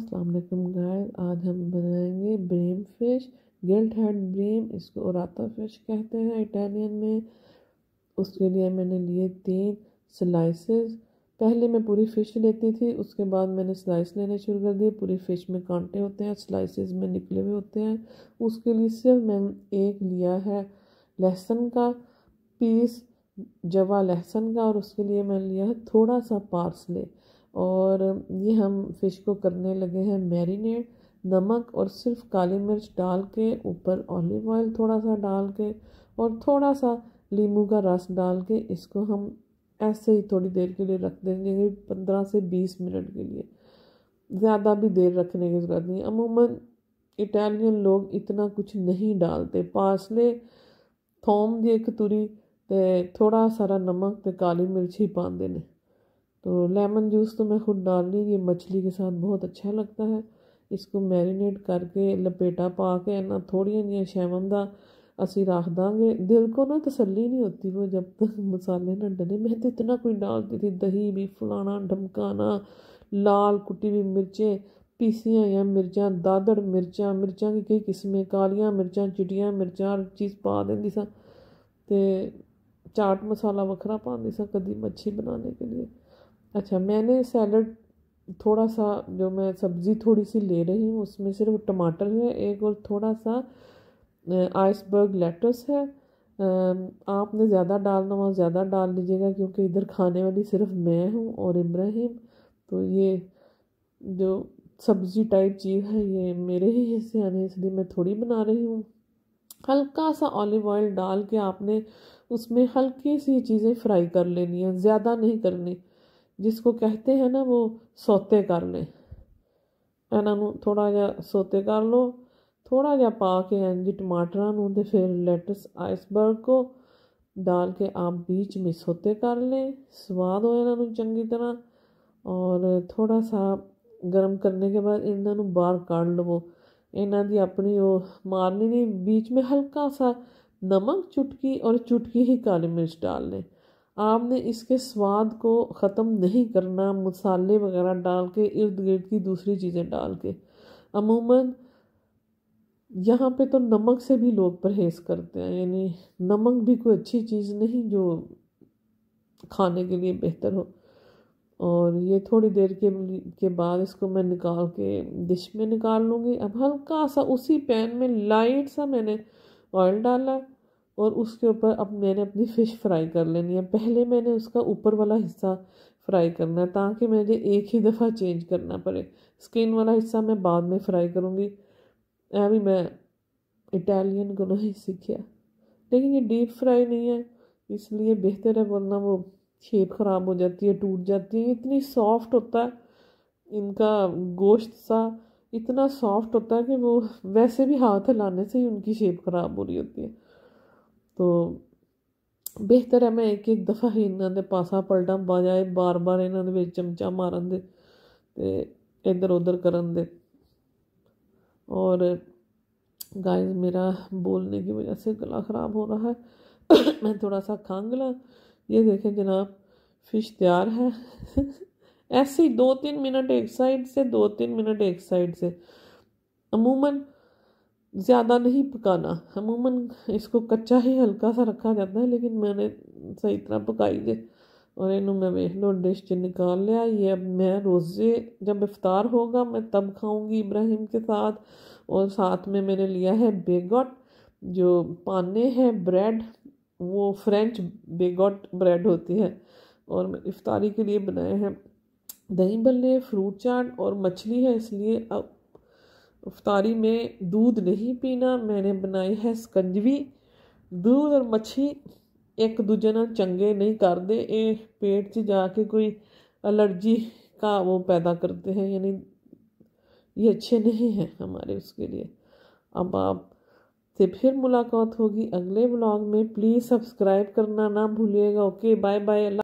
Aslam guys आज हम बनाएंगे bream fish gilt head bream इसको उराता फिश कहते हैं इटालियन में उसके लिए मैंने लिए तीन स्लाइसेस पहले मैं पूरी फ़िश लेती थी उसके बाद मैंने स्लाइस लेने शुरू कर दिए पूरी फ़िश में कांटे होते हैं स्लाइसेस में निकले हुए होते हैं उसके लिए सिर्फ मैंने एक लिया है लहसुन का पीस जवा लहसुन का और उसके लिए मैंने लिया है थोड़ा सा पार्सले और ये हम फ़िश को करने लगे हैं मैरिनेट नमक और सिर्फ काली मिर्च डाल के ऊपर ऑलिव ऑयल थोड़ा सा डाल के और थोड़ा सा लीमू का रस डाल के इसको हम ऐसे ही थोड़ी देर के लिए रख देंगे पंद्रह से बीस मिनट के लिए ज़्यादा भी देर रखने की ज़रूरत नहीं अमूमन इटालियन लोग इतना कुछ नहीं डालते पासले थोम दी तुरी ते थोड़ा सारा नमक ते काली मिर्च ही पाते हैं तो लेमन जूस तो मैं खुद डाल रही ये मछली के साथ बहुत अच्छा लगता है इसको मैरिनेट करके लपेटा पा के ना थोड़िया जी शैवन का असी रख देंगे दिल को ना तसली नहीं होती वो जब तक मसाले ना डले मैं तो इतना कोई डालती थी दही भी फुलाना ढमकाना लाल कुटी हुई मिर्चें पीसिया या मिर्चा दादड़ मिर्चा मिर्चा की कई किस्में कालिया मिर्चा चिटिया मिर्चा हर चीज़ पा दें सा चाट मसाला वखरा पाँगी दी सा मच्छी बनाने के लिए अच्छा मैंने सैलड थोड़ा सा जो मैं सब्ज़ी थोड़ी सी ले रही हूँ उसमें सिर्फ टमाटर है एक और थोड़ा सा आइसबर्ग लेटस है आपने ज़्यादा डालना वहाँ ज़्यादा डाल लीजिएगा क्योंकि इधर खाने वाली सिर्फ मैं हूँ और इब्राहिम तो ये जो सब्ज़ी टाइप चीज़ है ये मेरे ही हिस्से आने इसलिए मैं थोड़ी बना रही हूँ हल्का सा ऑलिव ऑयल डाल के आपने उसमें हल्की सी चीज़ें फ्राई कर लेनी है ज़्यादा नहीं करनी ਜਿਸ ਜਿਸਕੋ ਕਹਤੇ ਹੈ ਨਾ ਉਹ ਸੋਤੇ ਕਰ ਲੈ ਇਹਨਾਂ ਨੂੰ ਥੋੜਾ ਜਿਹਾ ਸੋਤੇ ਕਰ ਲੋ ਥੋੜਾ ਜਿਹਾ ਪਾ ਕੇ ਹਾਂਜੀ ਟਮਾਟਰਾਂ ਨੂੰ ਤੇ ਫਿਰ ਲੈਟਸ ਆਈਸਬਰਗ ਕੋ ਡਾਲ ਕੇ ਆਪ ਵਿੱਚ ਮਿਸੋਤੇ ਕਰ ਲੈ ਸਵਾਦ ਹੋ ਇਹਨਾਂ ਨੂੰ ਚੰਗੀ ਤਰ੍ਹਾਂ ਔਰ ਥੋੜਾ ਸਾ ਗਰਮ ਕਰਨੇ ਕੇ ਬਾਅਦ ਇਹਨਾਂ ਨੂੰ ਬਾਹਰ ਕੱਢ ਲਵੋ ਇਹਨਾਂ ਦੀ ਆਪਣੀ ਉਹ ਮਾਰਨੀ ਨਹੀਂ ਵਿੱਚ ਮੇ ਹਲਕਾ ਸਾ ਨਮਕ ਚੁਟਕੀ ਔਰ ਚੁਟਕੀ ਹੀ ਕਾਲੀ ਮਿਰਚ ਡਾਲ ਲੈ आपने इसके स्वाद को ख़त्म नहीं करना मसाले वगैरह डाल के इर्द गिर्द की दूसरी चीज़ें डाल के अमूमन यहाँ पे तो नमक से भी लोग परहेज़ करते हैं यानी नमक भी कोई अच्छी चीज़ नहीं जो खाने के लिए बेहतर हो और ये थोड़ी देर के के बाद इसको मैं निकाल के डिश में निकाल लूँगी अब हल्का सा उसी पैन में लाइट सा मैंने ऑयल डाला और उसके ऊपर अब मैंने अपनी फ़िश फ्राई कर लेनी है पहले मैंने उसका ऊपर वाला हिस्सा फ्राई करना है ताकि मुझे एक ही दफ़ा चेंज करना पड़े स्किन वाला हिस्सा मैं बाद में फ्राई करूँगी अभी मैं इटालियन को नहीं सीखा लेकिन ये डीप फ्राई नहीं है इसलिए बेहतर है वरना वो शेप ख़राब हो जाती है टूट जाती है इतनी सॉफ्ट होता है इनका गोश्त सा इतना सॉफ्ट होता है कि वो वैसे भी हाथ हिलाने से ही उनकी शेप ख़राब हो रही होती है तो बेहतर है मैं एक ਇੱਕ दफ़ा ही इन्हों के पासा पलटा बजाए बार बार ਇਹਨਾਂ चमचा मारन दे इधर उधर कर और गाय मेरा बोलने की वजह से गला ख़राब हो रहा है मैं थोड़ा सा खांग ला ये देखें जनाब फिश तैयार है ऐसे ही दो तीन मिनट एक साइड से दो तीन मिनट एक साइड से अमूमन ज़्यादा नहीं पकाना अमूमन इसको कच्चा ही हल्का सा रखा जाता है लेकिन मैंने सही तरह पकाई दे और इनू मैं वेख लो डिश च निकाल लिया ये अब मैं रोज़े जब इफ़ार होगा मैं तब खाऊंगी इब्राहिम के साथ और साथ में मैंने लिया है बेगट जो पाने हैं ब्रेड वो फ्रेंच बेगट ब्रेड होती है और मैं इफ्तारी के लिए बनाए हैं दही भल्ले फ्रूट चाट और मछली है इसलिए अब उफ्तारी में दूध नहीं पीना मैंने बनाई है ਸਕੰਜਵੀ दूध और ਮੱਛੀ एक दूजे न चंगे नहीं करते ਇਹ पेट से जाके कोई ਕੋਈ का वो पैदा करते हैं यानी ये अच्छे नहीं हैं हमारे उसके लिए अब आप से फिर मुलाकात होगी अगले ब्लॉग में प्लीज़ सब्सक्राइब करना ना भूलिएगा ओके बाय बाय अल्लाह